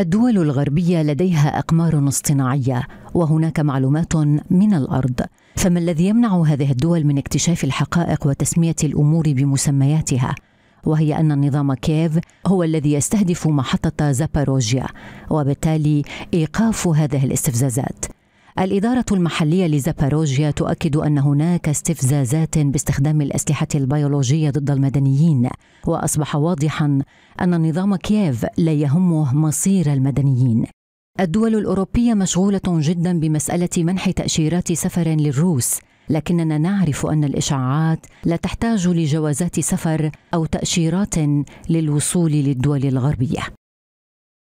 الدول الغربيه لديها اقمار اصطناعيه وهناك معلومات من الارض فما الذي يمنع هذه الدول من اكتشاف الحقائق وتسميه الامور بمسمياتها وهي أن نظام كييف هو الذي يستهدف محطة زاباروجيا وبالتالي إيقاف هذه الاستفزازات الإدارة المحلية لزاباروجيا تؤكد أن هناك استفزازات باستخدام الأسلحة البيولوجية ضد المدنيين وأصبح واضحا أن نظام كييف لا يهمه مصير المدنيين الدول الأوروبية مشغولة جدا بمسألة منح تأشيرات سفر للروس لكننا نعرف أن الإشعاعات لا تحتاج لجوازات سفر أو تأشيرات للوصول للدول الغربية